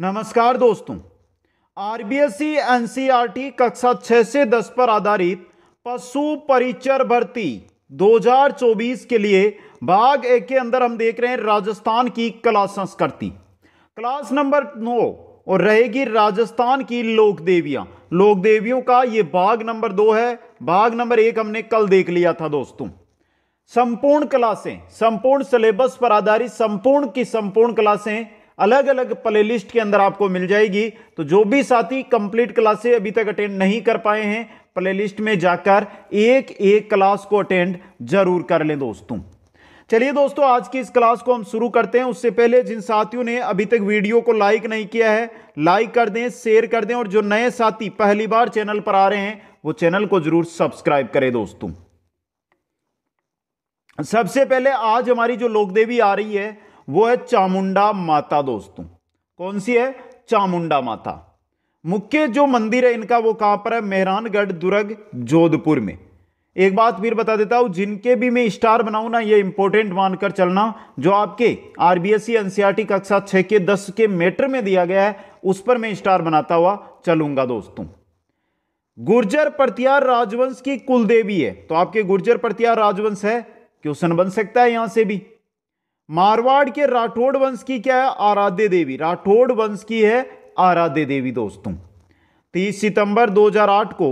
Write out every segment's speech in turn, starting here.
नमस्कार दोस्तों R B N C R T कक्षा छह से दस पर आधारित पशु परिचर भर्ती 2024 के लिए भाग एक के अंदर हम देख रहे हैं राजस्थान की कला संस्कृति क्लास नंबर नौ और रहेगी राजस्थान की लोक देवियां लोक देवियों का ये भाग नंबर दो है भाग नंबर एक हमने कल देख लिया था दोस्तों संपूर्ण क्लासें संपूर्ण सिलेबस पर आधारित संपूर्ण की संपूर्ण क्लासें अलग अलग प्लेलिस्ट के अंदर आपको मिल जाएगी तो जो भी साथी कंप्लीट क्लासे अभी तक अटेंड नहीं कर पाए हैं प्लेलिस्ट में जाकर एक एक क्लास को अटेंड जरूर कर लें दोस्तों चलिए दोस्तों आज की इस क्लास को हम शुरू करते हैं उससे पहले जिन साथियों ने अभी तक वीडियो को लाइक नहीं किया है लाइक कर दें शेयर कर दें और जो नए साथी पहली बार चैनल पर आ रहे हैं वो चैनल को जरूर सब्सक्राइब करें दोस्तों सबसे पहले आज हमारी जो लोकदेवी आ रही है वो है चामुंडा माता दोस्तों कौन सी है चामुंडा माता मुख्य जो मंदिर है इनका वो कहां पर है मेहरानगढ़ दुर्ग जोधपुर में एक बात फिर बता देता हूं जिनके भी मैं स्टार बनाऊ ना ये इंपॉर्टेंट मानकर चलना जो आपके आरबीएससी एनसीआरटी टी कक्षा छह के दस के मेटर में दिया गया है उस पर मैं स्टार बनाता हुआ चलूंगा दोस्तों गुर्जर प्रत्यार राजवंश की कुलदेवी है तो आपके गुर्जर प्रत्यार राजवंश है क्वेश्चन बन सकता है यहां से भी मारवाड़ के राठौड़ वंश की क्या है आराध्य देवी राठौड़ वंश की है आराध्य देवी दोस्तों 30 सितंबर 2008 को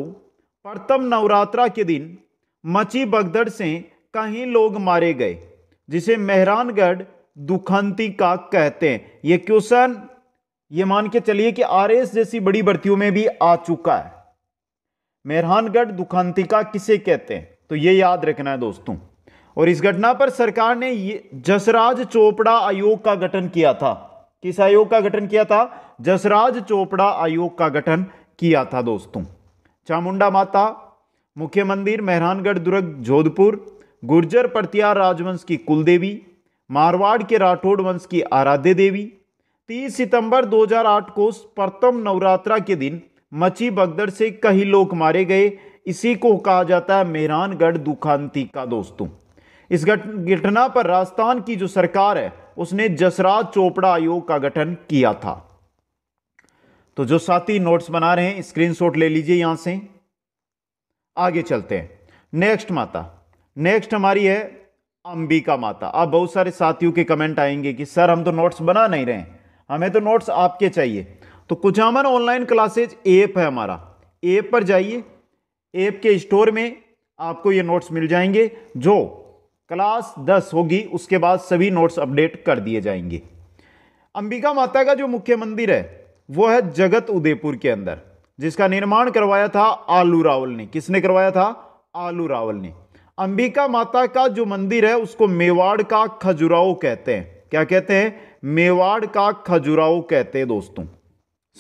प्रथम नवरात्रा के दिन मची बगदड़ से कहीं लोग मारे गए जिसे मेहरानगढ़ दुखंती का कहते हैं ये क्वेश्चन ये मान के चलिए कि आरएस जैसी बड़ी भर्तियों में भी आ चुका है मेहरानगढ़ दुखंतिका किसे कहते हैं तो ये याद रखना है दोस्तों और इस घटना पर सरकार ने जसराज चोपड़ा आयोग का गठन किया था किस आयोग का गठन किया था जसराज चोपड़ा आयोग का गठन किया था दोस्तों चामुंडा माता मुख्य मंदिर मेहरानगढ़ दुर्ग जोधपुर गुर्जर प्रत्यार राजवंश की कुलदेवी मारवाड़ के राठौड़ वंश की आराध्य देवी 30 सितंबर 2008 को प्रथम नवरात्रा के दिन मची बगदड़ से कई लोग मारे गए इसी को कहा जाता है मेहरानगढ़ दुखांति का दोस्तों इस घटना पर राजस्थान की जो सरकार है उसने जसराज चोपड़ा आयोग का गठन किया था तो जो साथी नोट्स बना रहे हैं स्क्रीनशॉट ले लीजिए यहां से आगे चलते हैं नेक्स्ट माता नेक्स्ट हमारी है अंबिका माता अब बहुत सारे साथियों के कमेंट आएंगे कि सर हम तो नोट्स बना नहीं रहे हमें तो नोट्स आपके चाहिए तो कुछामन ऑनलाइन क्लासेज ऐप है हमारा ऐप पर जाइए ऐप के स्टोर में आपको ये नोट्स मिल जाएंगे जो क्लास दस होगी उसके बाद सभी नोट्स अपडेट कर दिए जाएंगे अंबिका माता का जो मुख्य मंदिर है वो है जगत उदयपुर के अंदर जिसका निर्माण करवाया था आलू रावल ने किसने करवाया था आलू रावल ने अंबिका माता का जो मंदिर है उसको मेवाड़ का खजुराओ कहते हैं क्या कहते हैं मेवाड़ का खजुराओ कहते हैं दोस्तों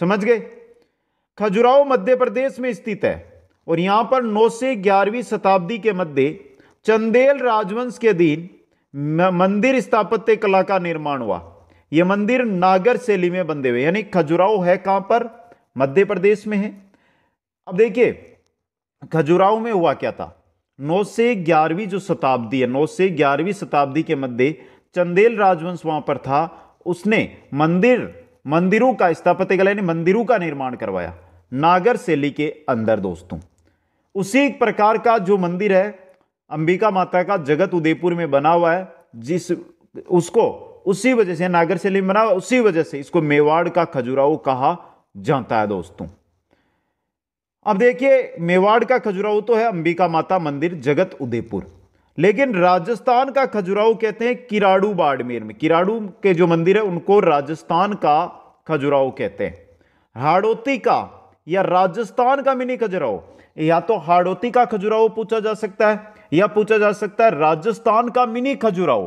समझ गए खजुराओ मध्य प्रदेश में स्थित है और यहां पर नौ से ग्यारहवीं शताब्दी के मध्य चंदेल राजवंश के दिन मंदिर स्थापत्य कला का निर्माण हुआ यह मंदिर नागर शैली में बंधे हुए यानी खजुराहो है कहां पर मध्य प्रदेश में है अब देखिए खजुराहो में हुआ क्या था नौ से ग्यारहवीं जो शताब्दी है नौ से ग्यारहवीं शताब्दी के मध्य चंदेल राजवंश वहां पर था उसने मंदिर मंदिरों का स्थापत्य कला यानी मंदिरों का निर्माण करवाया नागर शैली के अंदर दोस्तों उसी एक प्रकार का जो मंदिर है अंबिका माता का जगत उदयपुर में बना हुआ है जिस उसको उसी वजह से नागर शैली में बना हुआ उसी वजह से इसको मेवाड़ का खजुराहो कहा जाता है दोस्तों अब देखिए मेवाड़ का खजुराहो तो है अंबिका माता मंदिर जगत उदयपुर लेकिन राजस्थान का खजुराहो कहते हैं किराड़ू बाड़मेर में किराड़ू के जो मंदिर है उनको राजस्थान का खजुराहो कहते हैं हाड़ोती का या राजस्थान का मिनी खजुराहो या तो हाड़ोती का खजुराहो पूछा जा सकता है या पूछा जा सकता है राजस्थान का मिनी खजुराहो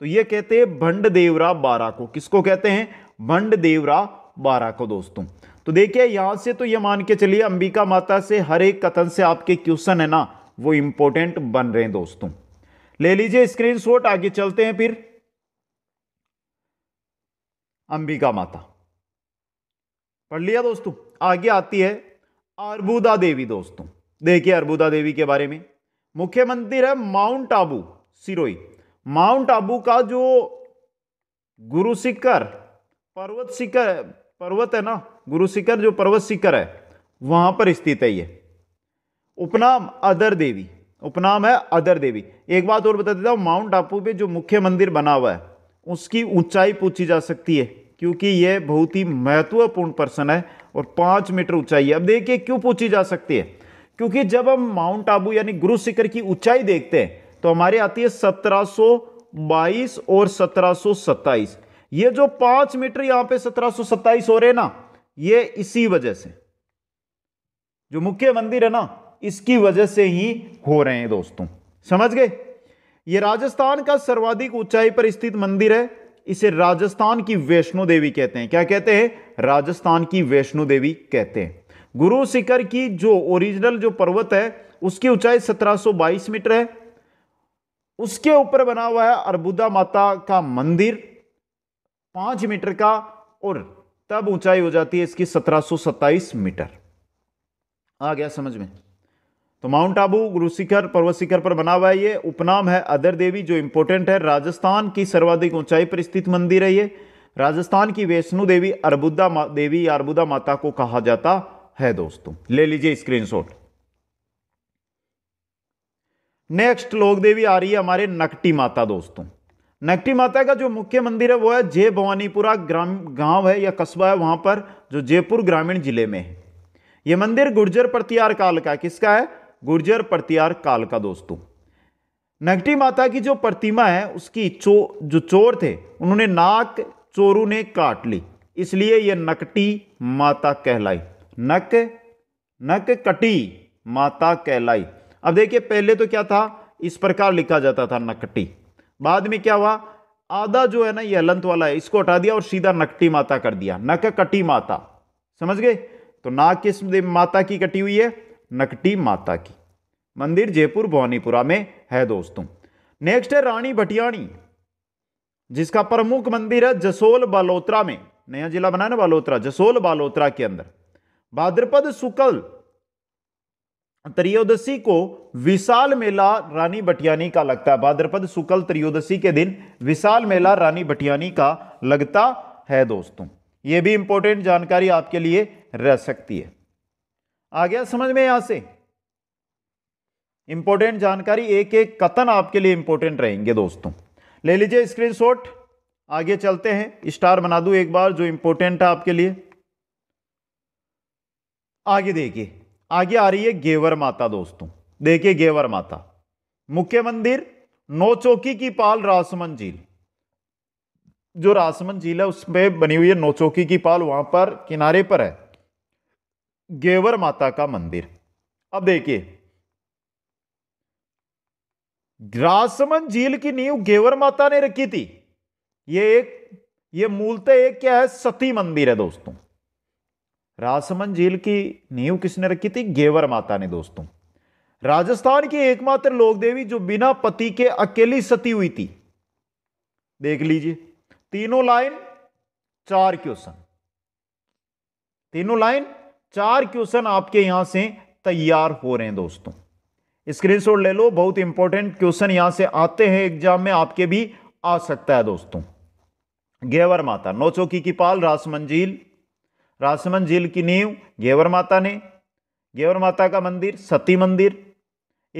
तो ये कहते हैं भंड देवरा बारा को किसको कहते हैं भंड देवरा बारा को दोस्तों तो देखिए यहां से तो ये मान के चलिए अंबिका माता से हर एक कथन से आपके क्वेश्चन है ना वो इंपॉर्टेंट बन रहे हैं दोस्तों ले लीजिए स्क्रीन आगे चलते हैं फिर अंबिका माता पढ़ लिया दोस्तों आगे आती है अर्बुदा देवी दोस्तों देखिए अर्बुदा देवी के बारे में मुख्य मंदिर है माउंट आबू सिरोई माउंट आबू का जो गुरु शिखर पर्वत शिखर पर्वत है ना गुरु शिखर जो पर्वत शिखर है वहां पर स्थित है ये उपनाम अदर देवी उपनाम है अदर देवी एक बात और बता देता हूँ माउंट आबू पे जो मुख्य मंदिर बना हुआ है उसकी ऊंचाई पूछी जा सकती है क्योंकि ये बहुत ही महत्वपूर्ण पर्सन है और पाँच मीटर ऊंचाई है अब देखिए क्यों पूछी जा सकती है क्योंकि जब हम माउंट आबू यानी गुरु शिखर की ऊंचाई देखते हैं तो हमारे आती है 1722 और 1727 ये जो पांच मीटर यहां पे 1727 हो रहे ना ये इसी वजह से जो मुख्य मंदिर है ना इसकी वजह से ही हो रहे हैं दोस्तों समझ गए ये राजस्थान का सर्वाधिक ऊंचाई पर स्थित मंदिर है इसे राजस्थान की वैष्णो देवी कहते हैं क्या कहते हैं राजस्थान की वैष्णो देवी कहते हैं गुरु शिखर की जो ओरिजिनल जो पर्वत है उसकी ऊंचाई 1722 मीटर है उसके ऊपर बना हुआ है अर्बुदा माता का मंदिर पांच मीटर का और तब ऊंचाई हो जाती है इसकी 1727 मीटर आ गया समझ में तो माउंट आबू गुरु शिखर पर्वत शिखर पर बना हुआ है ये उपनाम है अदर देवी जो इंपॉर्टेंट है राजस्थान की सर्वाधिक ऊंचाई पर स्थित मंदिर है ये राजस्थान की वैष्णो देवी अर्बुदा देवी या अर्बुदा माता को कहा जाता है दोस्तों ले लीजिए स्क्रीनशॉट नेक्स्ट लोक देवी आ रही है हमारे नकटी माता दोस्तों नकटी माता का जो मुख्य मंदिर है वो है जय भवानीपुरा ग्राम गांव है या कस्बा है वहां पर जो जयपुर ग्रामीण जिले में है यह मंदिर गुर्जर प्रतियार काल का किसका है गुर्जर प्रतियार काल का दोस्तों नगटी माता की जो प्रतिमा है उसकी चो जो चोर थे उन्होंने नाक चोरू ने काट ली इसलिए यह नकटी माता कहलाई नक नक कटी माता कहलाई अब देखिए पहले तो क्या था इस प्रकार लिखा जाता था नकटी बाद में क्या हुआ आधा जो है ना ये हलंत वाला है इसको हटा दिया और सीधा नकटी माता कर दिया नक कटी माता समझ गए तो ना किस माता की कटी हुई है नकटी माता की मंदिर जयपुर भवानीपुरा में है दोस्तों नेक्स्ट है रानी भटियाणी जिसका प्रमुख मंदिर है जसोल बालोत्रा में नया जिला बना ना बालोत्रा जसोल बालोत्रा के अंदर भाद्रपद शुक्ल त्रियोदशी को विशाल मेला रानी बटियानी का लगता है भाद्रपद शुक्ल त्रियोदशी के दिन विशाल मेला रानी बटियानी का लगता है दोस्तों ये भी इंपॉर्टेंट जानकारी आपके लिए रह सकती है आ गया समझ में यहां से इंपॉर्टेंट जानकारी एक एक कथन आपके लिए इंपॉर्टेंट रहेंगे दोस्तों ले लीजिए स्क्रीनशॉट आगे चलते हैं स्टार बना दू एक बार जो इंपॉर्टेंट है आपके लिए आगे देखिए आगे आ रही है गेवर माता दोस्तों देखिए गेवर माता मुख्य मंदिर नोचौकी की पाल रासमन झील जो रासमन झील है उसमें बनी हुई है नोचौकी की पाल वहां पर किनारे पर है गेवर माता का मंदिर अब देखिए रासमन झील की नींव गेवर माता ने रखी थी ये एक ये मूलतः एक क्या है सती मंदिर है दोस्तों राजसमंद झील की नींव किसने रखी थी गेवर माता ने दोस्तों राजस्थान की एकमात्र लोक देवी जो बिना पति के अकेली सती हुई थी देख लीजिए तीनों लाइन चार क्वेश्चन तीनों लाइन चार क्वेश्चन आपके यहां से तैयार हो रहे हैं दोस्तों स्क्रीनशॉट ले लो बहुत इंपॉर्टेंट क्वेश्चन यहां से आते हैं एग्जाम में आपके भी आ सकता है दोस्तों गेवर माता नौचौकी की पाल रासमंजील राजसमंद झील की नींव गेवर माता ने गेवर माता का मंदिर सती मंदिर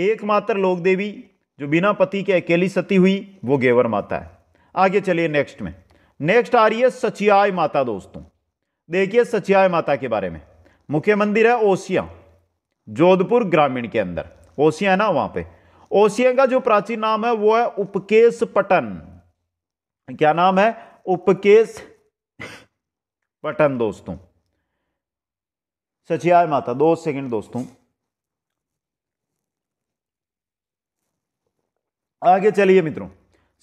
एकमात्र लोक देवी जो बिना पति के अकेली सती हुई वो गेवर माता है आगे चलिए नेक्स्ट में नेक्स्ट आ रही है सचियाय माता दोस्तों देखिए सचियाय माता के बारे में मुख्य मंदिर है ओसिया जोधपुर ग्रामीण के अंदर ओसिया है ना वहां पे ओसिया का जो प्राचीन नाम है वो है उपकेश पटन क्या नाम है उपकेश पटन दोस्तों सचियार माता दो सेकंड दोस्तों आगे चलिए मित्रों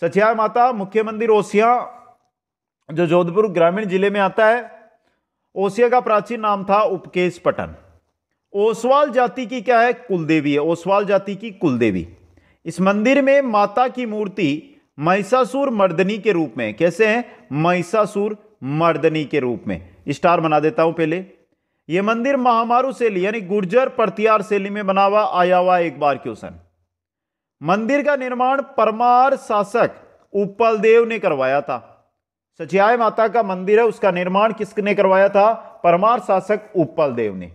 सचिया माता मुख्य मंदिर ओसिया जो जोधपुर ग्रामीण जिले में आता है ओसिया का प्राचीन नाम था उपकेश पटन ओसवाल जाति की क्या है कुलदेवी है ओसवाल जाति की कुलदेवी इस मंदिर में माता की मूर्ति महिषासुर मर्दनी के रूप में कैसे है महिषासुर मर्दनी के रूप में स्टार बना देता हूं पहले ये मंदिर महामारू शैली यानी गुर्जर प्रतियार शैली में बना हुआ आया हुआ एक बार क्वेश्चन मंदिर का निर्माण परमार शासक उपल देव ने करवाया था सचियाय माता का मंदिर है उसका निर्माण किसने करवाया था परमार शासक उपल देव ने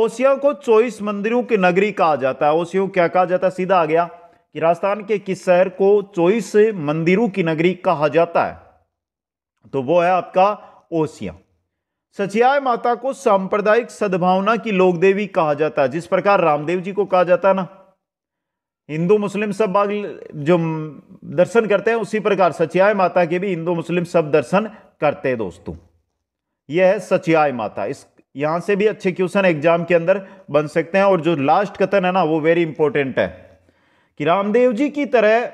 ओसिया को चौबीस मंदिरों की नगरी कहा जाता है ओसियो क्या कहा जाता है सीधा आ गया कि राजस्थान के किस शहर को चौबीस मंदिरों की नगरी कहा जाता है तो वो है आपका ओसिया सचियाय माता को सांप्रदायिक सद्भावना की लोक देवी कहा जाता है जिस प्रकार रामदेव जी को कहा जाता है ना हिंदू मुस्लिम सब बाग जो दर्शन करते हैं उसी प्रकार सचियाय माता के भी हिंदू मुस्लिम सब दर्शन करते हैं दोस्तों यह है सचियाय माता इस यहां से भी अच्छे क्वेश्चन एग्जाम के अंदर बन सकते हैं और जो लास्ट कथन है ना वो वेरी इंपॉर्टेंट है कि रामदेव जी की तरह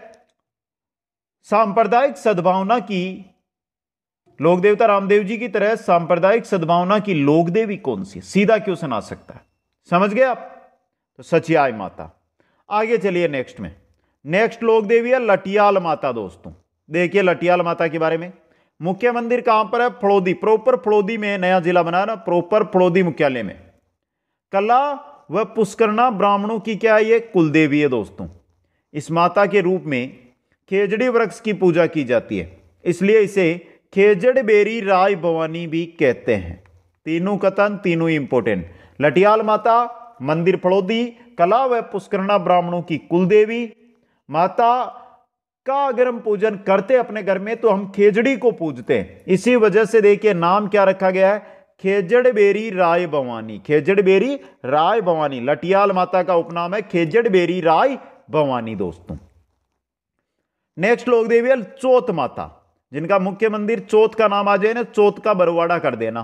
सांप्रदायिक सद्भावना की लोक देवता रामदेव जी की तरह सांप्रदायिक सद्भावना की लोक देवी कौन सी सीधा क्यों सुना सकता है समझ गए आप तो सचियाय माता आगे चलिए नेक्स्ट में नेक्स्ट लोक देवी है लटियाल माता दोस्तों देखिए लटियाल माता के बारे में मुख्य मंदिर कहां पर है फड़ोदी प्रॉपर फड़ोदी में नया जिला बना ना प्रॉपर फड़ोदी मुख्यालय में कला व पुष्करणा ब्राह्मणों की क्या है ये कुल देवी है दोस्तों इस माता के रूप में खेजड़ी वृक्ष की पूजा की जाती है इसलिए इसे खेजड़ बेरी राय भवानी भी कहते हैं तीनों कथन तीनों इंपोर्टेंट लटियाल माता मंदिर फड़ोदी कला व पुष्करणा ब्राह्मणों की कुलदेवी माता का अगर हम पूजन करते अपने घर में तो हम खेजड़ी को पूजते हैं इसी वजह से देखिए नाम क्या रखा गया है खेजड़ बेरी राय भवानी खेजड़ बेरी राय भवानी लटियाल माता का उपनाम है खेजड़ बेरी राय भवानी दोस्तों नेक्स्ट लोग देवी चौथ माता जिनका मुख्य मंदिर चौथ का नाम आ जाए ना चौथ का बरवाड़ा कर देना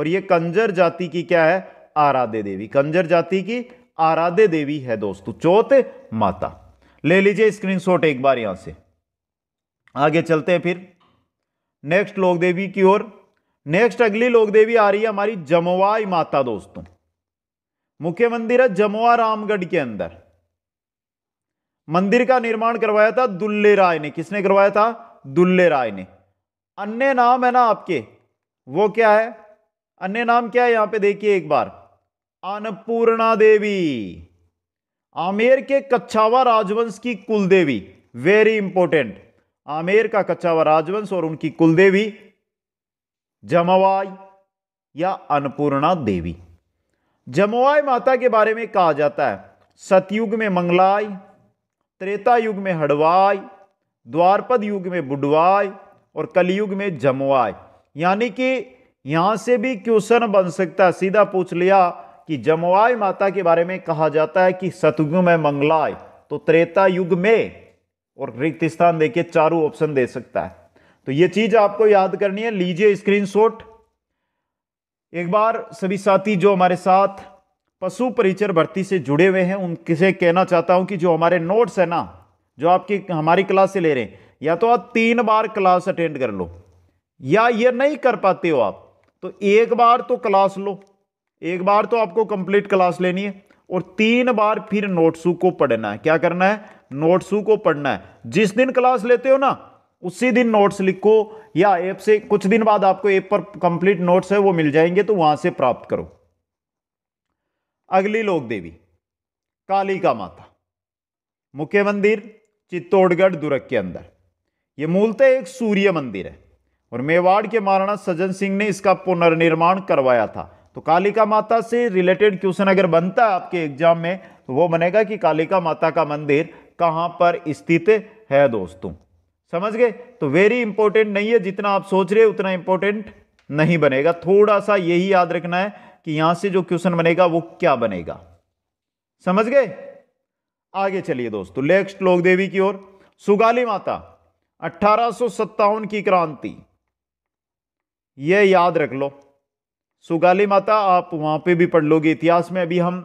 और ये कंजर जाति की क्या है आराध्य देवी कंजर जाति की आराध्य देवी है दोस्तों चौथ माता ले लीजिए स्क्रीनशॉट एक बार यहां से आगे चलते हैं फिर नेक्स्ट लोक देवी की ओर नेक्स्ट अगली लोक देवी आ रही है हमारी जमवाई माता दोस्तों मुख्य मंदिर है जमुआ रामगढ़ के अंदर मंदिर का निर्माण करवाया था दुल्ले राय ने किसने करवाया था दुल्ले राय ने अन्य नाम है ना आपके वो क्या है अन्य नाम क्या है यहां पे देखिए एक बार अन्नपूर्णा देवी आमेर के कच्छावा राजवंश की कुलदेवी वेरी इंपॉर्टेंट आमेर का कच्छावा राजवंश और उनकी कुलदेवी जमवाई या अन्नपूर्णा देवी जमवाई माता के बारे में कहा जाता है सतयुग में मंगलाई त्रेता युग में हड़वाई द्वारपद युग में बुडवाय और कलयुग में जमवाय यानी कि यहाँ से भी क्वेश्चन बन सकता है सीधा पूछ लिया कि जमवाय माता के बारे में कहा जाता है कि सतयुग में मंगलाय तो त्रेता युग में और रिक्त स्थान देखिए चारों ऑप्शन दे सकता है तो ये चीज आपको याद करनी है लीजिए स्क्रीनशॉट एक बार सभी साथी जो हमारे साथ पशु परिचर भर्ती से जुड़े हुए हैं उनसे कहना चाहता हूं कि जो हमारे नोट्स है ना जो आपकी हमारी क्लास से ले रहे हैं या तो आप तीन बार क्लास अटेंड कर लो या ये नहीं कर पाते हो आप तो एक बार तो क्लास लो एक बार तो आपको कंप्लीट क्लास लेनी है और तीन बार फिर नोट्सू को पढ़ना है क्या करना है नोट्सू को पढ़ना है जिस दिन क्लास लेते हो ना उसी दिन नोट्स लिखो या ऐप से कुछ दिन बाद आपको ऐप पर कंप्लीट नोट्स है वो मिल जाएंगे तो वहां से प्राप्त करो अगली लोक देवी काली का माता मुख्य मंदिर चित्तौड़गढ़ दुर्ग के अंदर ये मूलतः एक सूर्य मंदिर है और मेवाड़ के महाराणा सज्जन सिंह ने इसका पुनर्निर्माण करवाया था तो कालिका माता से रिलेटेड क्वेश्चन अगर बनता है आपके एग्जाम में तो वो बनेगा कि कालिका माता का मंदिर कहाँ पर स्थित है दोस्तों समझ गए तो वेरी इंपॉर्टेंट नहीं है जितना आप सोच रहे उतना इंपॉर्टेंट नहीं बनेगा थोड़ा सा यही याद रखना है कि यहाँ से जो क्वेश्चन बनेगा वो क्या बनेगा समझ गए आगे चलिए दोस्तों तो नेक्स्ट लोक देवी की ओर सुगाली माता अठारह की क्रांति यह याद रख लो सुगाली माता आप वहां पे भी पढ़ लोगे इतिहास में अभी हम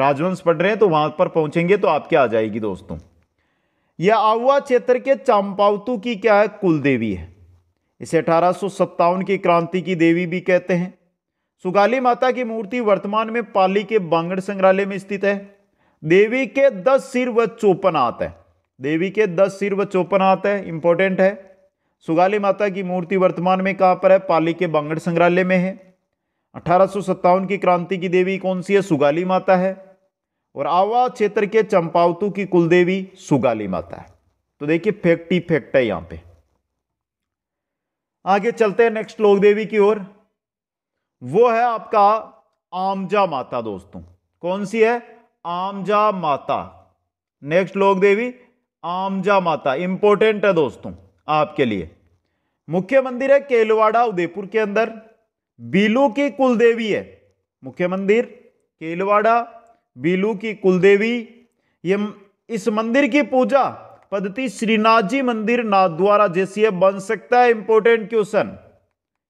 राजवंश पढ़ रहे हैं तो वहां पर पहुंचेंगे तो आपके आ जाएगी दोस्तों यह आवा क्षेत्र के चांपावतू की क्या है कुल देवी है इसे अठारह की क्रांति की देवी भी कहते हैं सुगाली माता की मूर्ति वर्तमान में पाली के बांगड़ संग्रहालय में स्थित है देवी के दस सिर व चौपन आते हैं देवी के दस सिर व चौपन आते हैं इंपॉर्टेंट है सुगाली माता की मूर्ति वर्तमान में कहाँ पर है पाली के बांगड़ संग्रहालय में है अठारह की क्रांति की देवी कौन सी है सुगाली माता है और आवा क्षेत्र के चंपावतू की कुलदेवी सुगाली माता है तो देखिए फैक्ट ही फैक्ट है यहां पे आगे चलते हैं नेक्स्ट लोक देवी की ओर वो है आपका आमजा माता दोस्तों कौन सी है आमजा माता नेक्स्ट लोक देवी आमजा माता इंपॉर्टेंट है दोस्तों आपके लिए मुख्य मंदिर है केलवाड़ा उदयपुर के अंदर बीलू की कुलदेवी है मुख्य मंदिर केलवाड़ा बीलू की कुलदेवी ये इस मंदिर की पूजा पद्धति श्रीनाथ जी मंदिर नाथ द्वारा जैसी है बन सकता है इंपोर्टेंट क्वेश्चन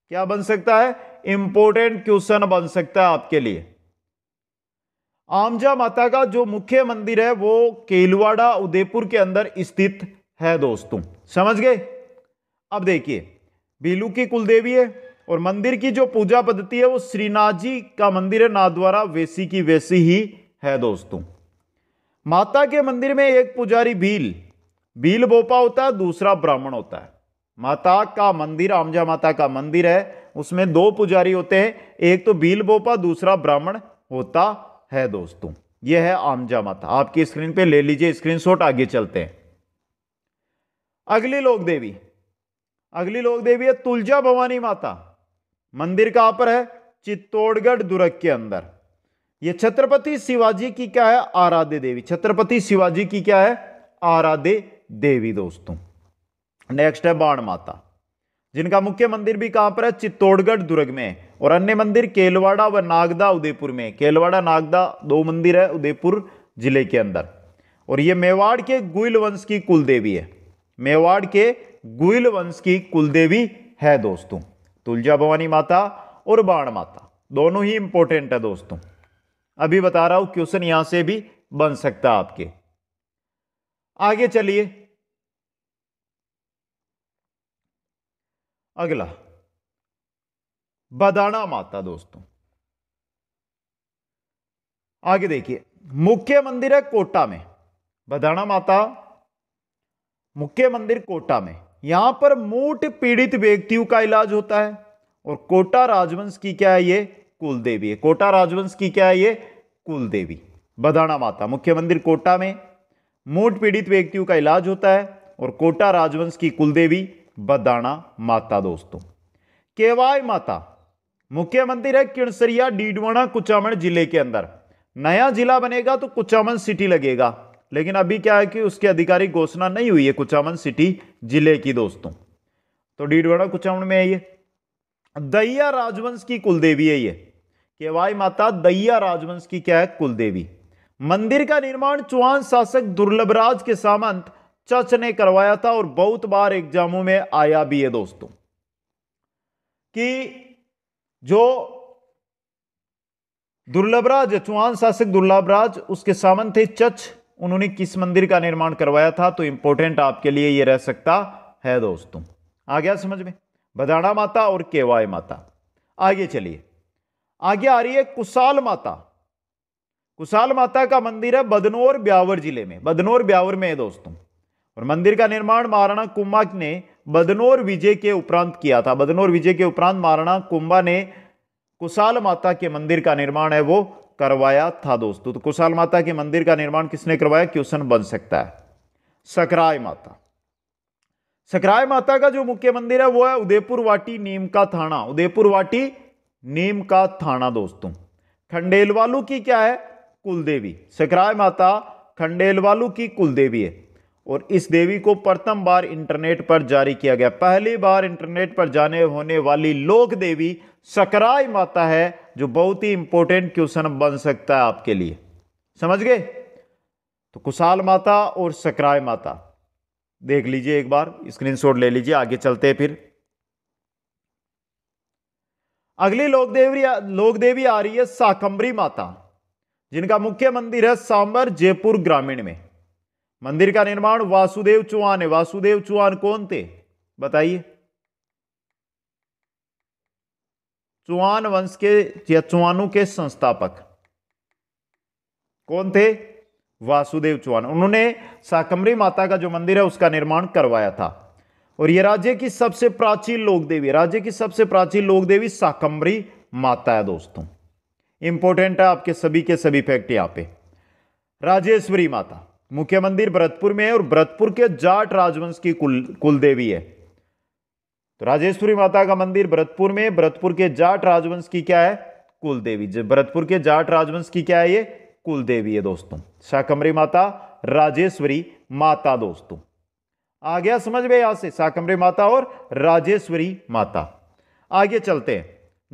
क्या बन सकता है इंपोर्टेंट क्वेश्चन बन सकता है आपके लिए आमजा माता का जो मुख्य मंदिर है वो केलवाड़ा उदयपुर के अंदर स्थित है दोस्तों समझ गए अब देखिए भीलू की कुलदेवी है और मंदिर की जो पूजा पद्धति है वो श्रीनाथ जी का मंदिर है नाथद्वारा वैसी की वैसी ही है दोस्तों माता के मंदिर में एक पुजारी भील भील बोपा होता है दूसरा ब्राह्मण होता है माता का मंदिर आमजा माता का मंदिर है उसमें दो पुजारी होते हैं एक तो भील बोपा दूसरा ब्राह्मण होता है दोस्तों यह है आमजा माता आपकी स्क्रीन पे ले लीजिए स्क्रीनशॉट आगे चलते हैं अगली लोक देवी अगली लोक देवी है तुलजा भवानी माता मंदिर कहां पर है चित्तौड़गढ़ दुर्ग के अंदर यह छत्रपति शिवाजी की क्या है आराध्य देवी छत्रपति शिवाजी की क्या है आराध्य देवी दोस्तों नेक्स्ट है बाण माता जिनका मुख्य मंदिर भी कहां पर है चित्तौड़गढ़ दुर्ग में है और अन्य मंदिर केलवाड़ा व नागदा उदयपुर में केलवाड़ा नागदा दो मंदिर है उदयपुर जिले के अंदर और ये मेवाड़ के गुइल वंश की कुलदेवी है मेवाड़ के गुइल वंश की कुलदेवी है दोस्तों तुलजा भवानी माता और बाण माता दोनों ही इंपॉर्टेंट है दोस्तों अभी बता रहा हूं क्वेश्चन यहां से भी बन सकता आपके आगे चलिए अगला बदाना माता दोस्तों आगे देखिए मुख्य मंदिर है कोटा में बदाना माता मुख्य मंदिर कोटा में यहां पर मूट पीड़ित व्यक्तियों का इलाज होता है और कोटा राजवंश की क्या है ये कुल देवी है कोटा राजवंश की क्या है ये कुल देवी बदाना माता मुख्य मंदिर कोटा में मूट पीड़ित व्यक्तियों का इलाज होता है और कोटा राजवंश की कुल देवी बदाना माता दोस्तों केवाय माता मुख्य मंदिर है किणसरिया डीडवाना कुचामन जिले के अंदर नया जिला बनेगा तो कुचामन सिटी लगेगा लेकिन अभी क्या है कि उसके आधिकारिक घोषणा नहीं हुई है कुचामन सिटी जिले की दोस्तों तो डीडवाना कुचामन में है ये दैया राजवंश की कुलदेवी है ये केवाई माता दैया राजवंश की क्या है कुलदेवी मंदिर का निर्माण चौहान शासक दुर्लभराज के सामंत चच ने करवाया था और बहुत बार एग्जामों में आया भी है दोस्तों कि जो दुर्लभराज चुहान शासक दुर्लभराज उसके सामंत थे चच उन्होंने किस मंदिर का निर्माण करवाया था तो इंपॉर्टेंट आपके लिए ये रह सकता है दोस्तों आ गया समझ में बदाना माता और केवाय माता आगे चलिए आगे आ रही है कुशाल माता कुशाल माता का मंदिर है बदनौर ब्यावर जिले में बदनौर ब्यावर में है दोस्तों और मंदिर का निर्माण महाराणा कुम्मक ने बदनौर विजय के उपरांत किया था बदनौर विजय के उपरांत महाराणा कुंभा ने कुशाल माता के मंदिर का निर्माण है वो करवाया था दोस्तों तो कुशाल माता के मंदिर का निर्माण किसने करवाया क्वेश्चन बन सकता है सकराय माता सकराय माता का जो मुख्य मंदिर है वो है उदयपुर वाटी नीम का थाना उदयपुर वाटी नीम का थाना दोस्तों खंडेलवालू की क्या है कुलदेवी सकराय माता खंडेलवालू की कुलदेवी है और इस देवी को प्रथम बार इंटरनेट पर जारी किया गया पहली बार इंटरनेट पर जाने होने वाली लोक देवी सकराई माता है जो बहुत ही इंपॉर्टेंट क्वेश्चन बन सकता है आपके लिए समझ गए तो कुशाल माता और सकराय माता देख लीजिए एक बार स्क्रीनशॉट ले लीजिए आगे चलते हैं फिर अगली लोकदेवी लोकदेवी आ रही है साकंबरी माता जिनका मुख्य मंदिर है सांबर जयपुर ग्रामीण में मंदिर का निर्माण वासुदेव चौहान है वासुदेव चौहान कौन थे बताइए चौहान वंश के या चौहानों के संस्थापक कौन थे वासुदेव चौहान उन्होंने साकम्बरी माता का जो मंदिर है उसका निर्माण करवाया था और यह राज्य की सबसे प्राचीन लोक देवी राज्य की सबसे प्राचीन लोक देवी साकमरी माता है दोस्तों इंपॉर्टेंट है आपके सभी के सभी फैक्ट यहां पे राजेश्वरी माता मुख्य मंदिर भरतपुर में है और भरतपुर के जाट राजवंश की कुल कुलदेवी है तो राजेश्वरी माता का मंदिर भरतपुर में भरतपुर के जाट राजवंश की क्या है कुलदेवी भरतपुर के जाट राजवंश की क्या है ये कुलदेवी है दोस्तों शाकमरी माता राजेश्वरी माता दोस्तों आ गया समझ में यहां से शाकमरी माता और राजेश्वरी माता आगे चलते हैं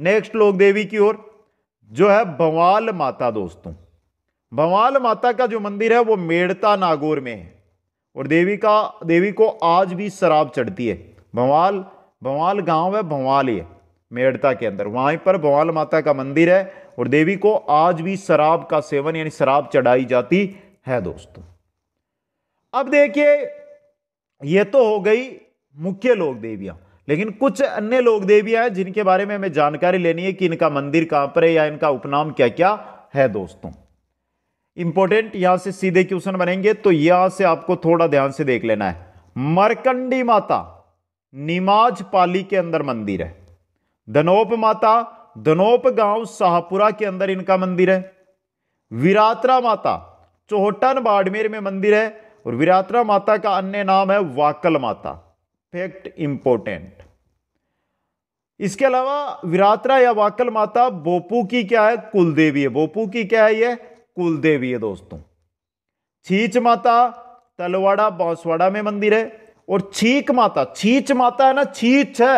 नेक्स्ट लोक देवी की ओर जो है भवाल माता दोस्तों भवाल माता का जो मंदिर है वो मेड़ता नागौर में है और देवी का देवी को आज भी शराब चढ़ती है भवाल भवाल गांव है भवाल ये मेड़ता के अंदर वहीं पर भवाल माता का मंदिर है और देवी को आज भी शराब का सेवन यानी शराब चढ़ाई जाती है दोस्तों अब देखिए ये तो हो गई मुख्य लोक देवियां लेकिन कुछ अन्य लोक देवियां हैं जिनके बारे में हमें जानकारी लेनी है कि इनका मंदिर कहां पर है या इनका उपनाम क्या क्या है दोस्तों इंपॉर्टेंट यहां से सीधे क्वेश्चन बनेंगे तो यहां से आपको थोड़ा ध्यान से देख लेना है मरकंडी माता निमाज पाली के अंदर मंदिर है धनोप माता धनोप गांव शाहपुरा के अंदर इनका मंदिर है विरात्रा माता चोहटन बाड़मेर में मंदिर है और विरात्रा माता का अन्य नाम है वाकल माता फैक्ट इंपॉर्टेंट इसके अलावा विरात्रा या वाकल माता बोपू की क्या है कुलदेवी है बोपू की क्या है यह कुल देवी है दोस्तों छीच माता तलवाड़ा बांसवाड़ा में मंदिर है और छीक माता छीच माता है ना छीछ है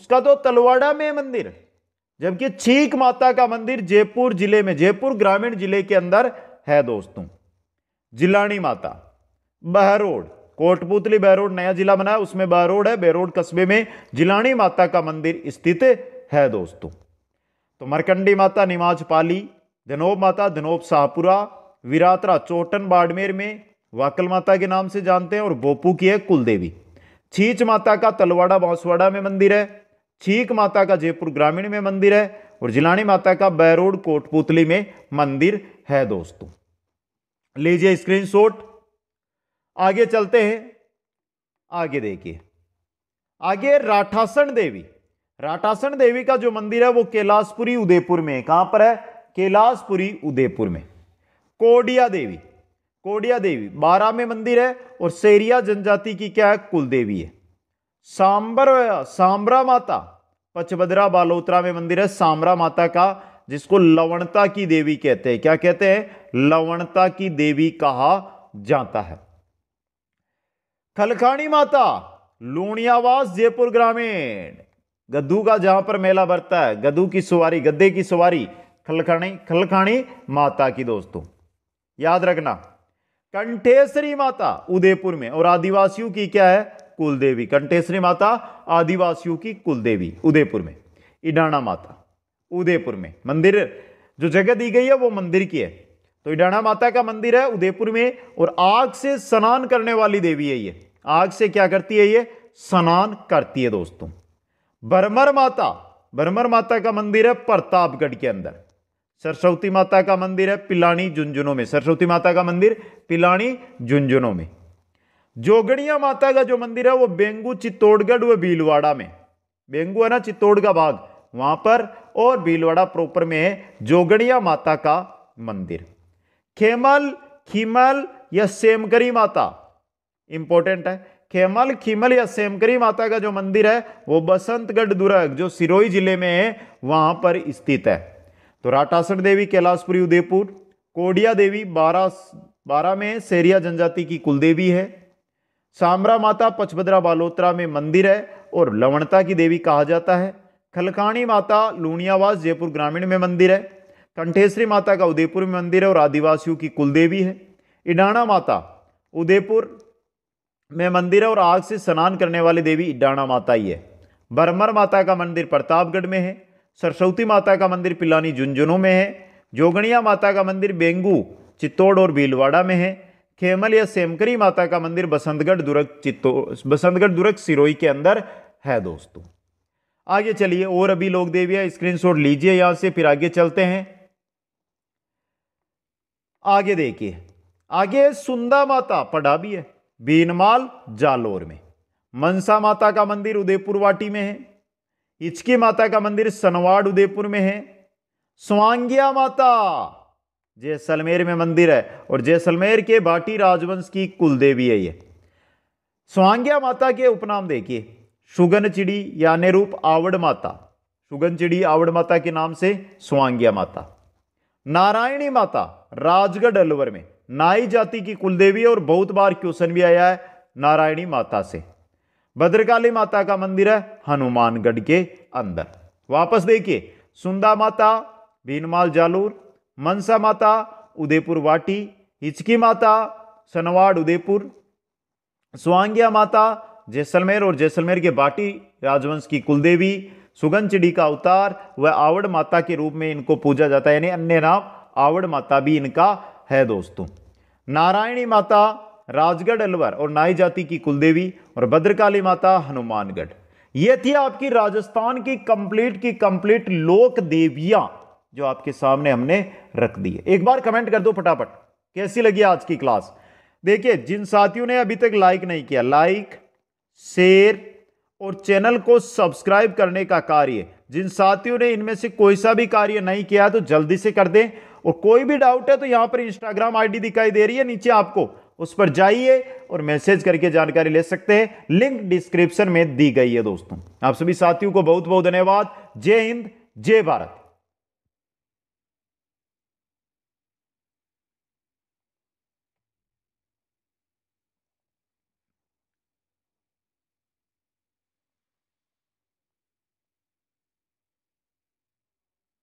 उसका तो तलवाड़ा में मंदिर जबकि छीक माता का मंदिर जयपुर जिले में जयपुर ग्रामीण जिले के अंदर है दोस्तों जिलानी माता बहरोड कोटपुतली बहरोड नया जिला बना है उसमें बहरोड है बहरोड कस्बे में जिलानी माता का मंदिर स्थित है दोस्तों तो मरकंडी माता निमाज पाली दिनोब माता धनोब शाहपुरा विरातरा चोटन बाड़मेर में वाकल माता के नाम से जानते हैं और बोपू की है कुलदेवी छींच माता का तलवाड़ा बांसवाड़ा में मंदिर है छीक माता का जयपुर ग्रामीण में मंदिर है और जिलानी माता का बैरोड कोटपुतली में मंदिर है दोस्तों लीजिए स्क्रीनशॉट आगे चलते हैं आगे देखिए आगे राठासन देवी राठासन देवी का जो मंदिर है वो कैलाशपुरी उदयपुर में कहां पर है कैलाशपुरी उदयपुर में कोडिया देवी कोडिया देवी बारह में मंदिर है और सेरिया जनजाति की क्या है कुल देवी है सांबर सांबरा माता पचभद्रा बालोत्रा में मंदिर है सांबरा माता का जिसको लवणता की देवी कहते हैं क्या कहते हैं लवणता की देवी कहा जाता है खलखानी माता लूणियावास जयपुर ग्रामीण गद्दू का जहां पर मेला भरता है गद्दू की सवारी गद्दे की सवारी खलखानी खलखानी माता की दोस्तों याद रखना कंठेश्वरी माता उदयपुर में और आदिवासियों की क्या है कुलदेवी कंठेश्वरी माता आदिवासियों की कुलदेवी उदयपुर में इडाना माता उदयपुर में मंदिर जो जगह दी गई है वो मंदिर की है तो इडाना माता का मंदिर है उदयपुर में और आग से स्नान करने वाली देवी है ये आग से क्या करती है ये स्नान करती है दोस्तों भरमर माता भरमर माता का मंदिर है प्रतापगढ़ के अंदर सरस्वती माता का मंदिर है पिलानी झुंझुनू में सरस्वती माता का मंदिर पिलानी झुंझुनू में जोगड़िया माता का जो मंदिर है वो बेंगू चित्तौड़गढ़ व भीलवाड़ा में बेंगू है ना चित्तौड़ का भाग वहां पर और भीलवाड़ा प्रॉपर में है जोगड़िया माता का मंदिर खेमल खीमल या सेमकरी माता इंपॉर्टेंट है खेमल खीमल या सेमकरी माता का जो मंदिर है वो बसंतगढ़ दुर्ग जो सिरोही जिले में है वहां पर स्थित है तो राटासर देवी कैलाशपुरी उदयपुर कोडिया देवी बारह बारह में सेरिया जनजाति की कुलदेवी है सामरा माता पचभद्रा बालोत्रा में मंदिर है और लवणता की देवी कहा जाता है खलकाणी माता लूणियावास जयपुर ग्रामीण में मंदिर है कंठेश्वरी माता का उदयपुर में मंदिर है और आदिवासियों की कुलदेवी है इडाना माता उदयपुर में मंदिर है और आग से स्नान करने वाली देवी इडाना माता ही है बरमर माता का मंदिर प्रतापगढ़ में है सरस्वती माता का मंदिर पिलानी झुंझुनू में है जोगणिया माता का मंदिर बेंगू चित्तौड़ और भीलवाड़ा में है खेमल या सेमकरी माता का मंदिर बसंतगढ़ दुर्ग चित्तो बसंतगढ़ दुर्ग सिरोही के अंदर है दोस्तों आगे चलिए और अभी लोग देविया शॉट लीजिए यहाँ से फिर आगे चलते हैं आगे देखिए आगे सुंदा माता पढ़ा भी है बीनमाल जालोर में मनसा माता का मंदिर उदयपुर वाटी में है इचकी माता का मंदिर सनवाड़ उदयपुर में है स्वांगिया माता जैसलमेर में मंदिर है और जैसलमेर के बाटी राजवंश की कुलदेवी है ये स्वांगिया माता के उपनाम देखिए सुगन चिड़ी या रूप आवड़ माता सुगन चिड़ी आवड़ माता के नाम से स्वांगिया माता नारायणी माता राजगढ़ अलवर में नाई जाति की कुलदेवी और बहुत बार क्वेश्चन भी आया है नारायणी माता से भद्रकाली माता का मंदिर है हनुमानगढ़ के अंदर वापस देखिए सुंदा माता भीनमाल जालूर मनसा माता उदयपुर वाटी हिचकी माता सनवाड़ उदयपुर सुहांगिया माता जैसलमेर और जैसलमेर के बाटी राजवंश की कुलदेवी सुगंचडी का अवतार व आवड़ माता के रूप में इनको पूजा जाता है यानी अन्य नाम आवड़ माता भी इनका है दोस्तों नारायणी माता राजगढ़ अलवर और नाई जाति की कुलदेवी और भद्रकाली माता हनुमानगढ़ ये थी आपकी राजस्थान की कंप्लीट की कंप्लीट लोक देवियां जो आपके सामने हमने रख दी है एक बार कमेंट कर दो फटाफट कैसी लगी आज की क्लास देखिए जिन साथियों ने अभी तक लाइक नहीं किया लाइक शेयर और चैनल को सब्सक्राइब करने का कार्य जिन साथियों ने इनमें से कोई सा भी कार्य नहीं किया तो जल्दी से कर दें और कोई भी डाउट है तो यहां पर इंस्टाग्राम आईडी दिखाई दे रही है नीचे आपको उस पर जाइए और मैसेज करके जानकारी ले सकते हैं लिंक डिस्क्रिप्शन में दी गई है दोस्तों आप सभी साथियों को बहुत बहुत धन्यवाद जय हिंद जय भारत